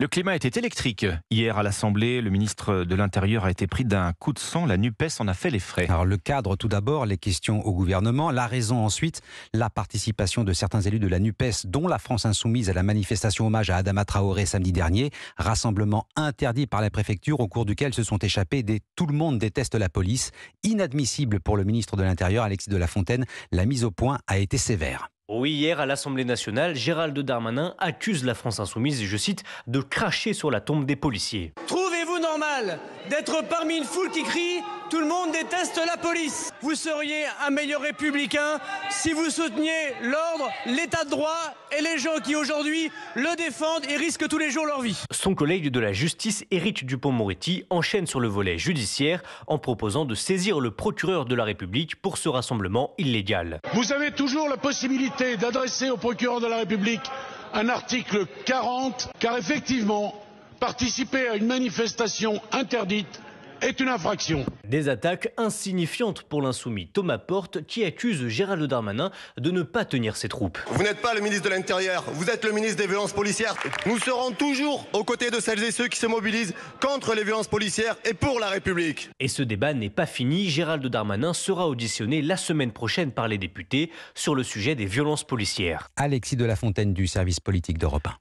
Le climat était électrique. Hier à l'Assemblée, le ministre de l'Intérieur a été pris d'un coup de sang. La NUPES en a fait les frais. Alors le cadre tout d'abord, les questions au gouvernement, la raison ensuite, la participation de certains élus de la NUPES, dont la France insoumise à la manifestation hommage à Adama Traoré samedi dernier, rassemblement interdit par la préfecture au cours duquel se sont échappés des Tout le monde déteste la police. Inadmissible pour le ministre de l'Intérieur, Alexis de la Fontaine, la mise au point a été sévère. Oui, hier à l'Assemblée nationale, Gérald Darmanin accuse la France insoumise, je cite, de cracher sur la tombe des policiers. Trouvez-vous normal d'être parmi une foule qui crie tout le monde déteste la police. Vous seriez un meilleur républicain si vous souteniez l'ordre, l'état de droit et les gens qui aujourd'hui le défendent et risquent tous les jours leur vie. Son collègue de la justice, Éric Dupont-Moretti, enchaîne sur le volet judiciaire en proposant de saisir le procureur de la République pour ce rassemblement illégal. Vous avez toujours la possibilité d'adresser au procureur de la République un article 40, car effectivement, participer à une manifestation interdite est une infraction. Des attaques insignifiantes pour l'insoumis Thomas Porte qui accuse Gérald Darmanin de ne pas tenir ses troupes. Vous n'êtes pas le ministre de l'Intérieur, vous êtes le ministre des violences policières. Nous serons toujours aux côtés de celles et ceux qui se mobilisent contre les violences policières et pour la République. Et ce débat n'est pas fini, Gérald Darmanin sera auditionné la semaine prochaine par les députés sur le sujet des violences policières. Alexis de la Fontaine du service politique d'Europe 1.